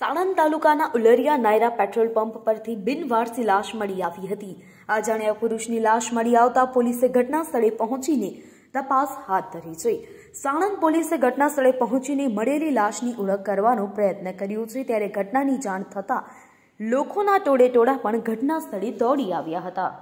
સાણંદ તાલુકાના ઉલરિયા Naira petrol pump પરથી બિનવારસી લાશ મળી આવી હતી અજાણ્યા પુરુષની લાશ મળી આવતા પોલીસે ઘટના સ્થળે પહોંચીને તપાસ હાથ ધરી છે સાણંદ પોલીસે ઘટના સ્થળે પહોંચીને મળેલી લાશની ઓળખ કરવાનો પ્રયત્ન કર્યો છે ત્યારે ઘટનાની જાણ થતાં લોકોના ટોળે ટોળા પણ ઘટના સ્થળે દોડી આવ્યા હતા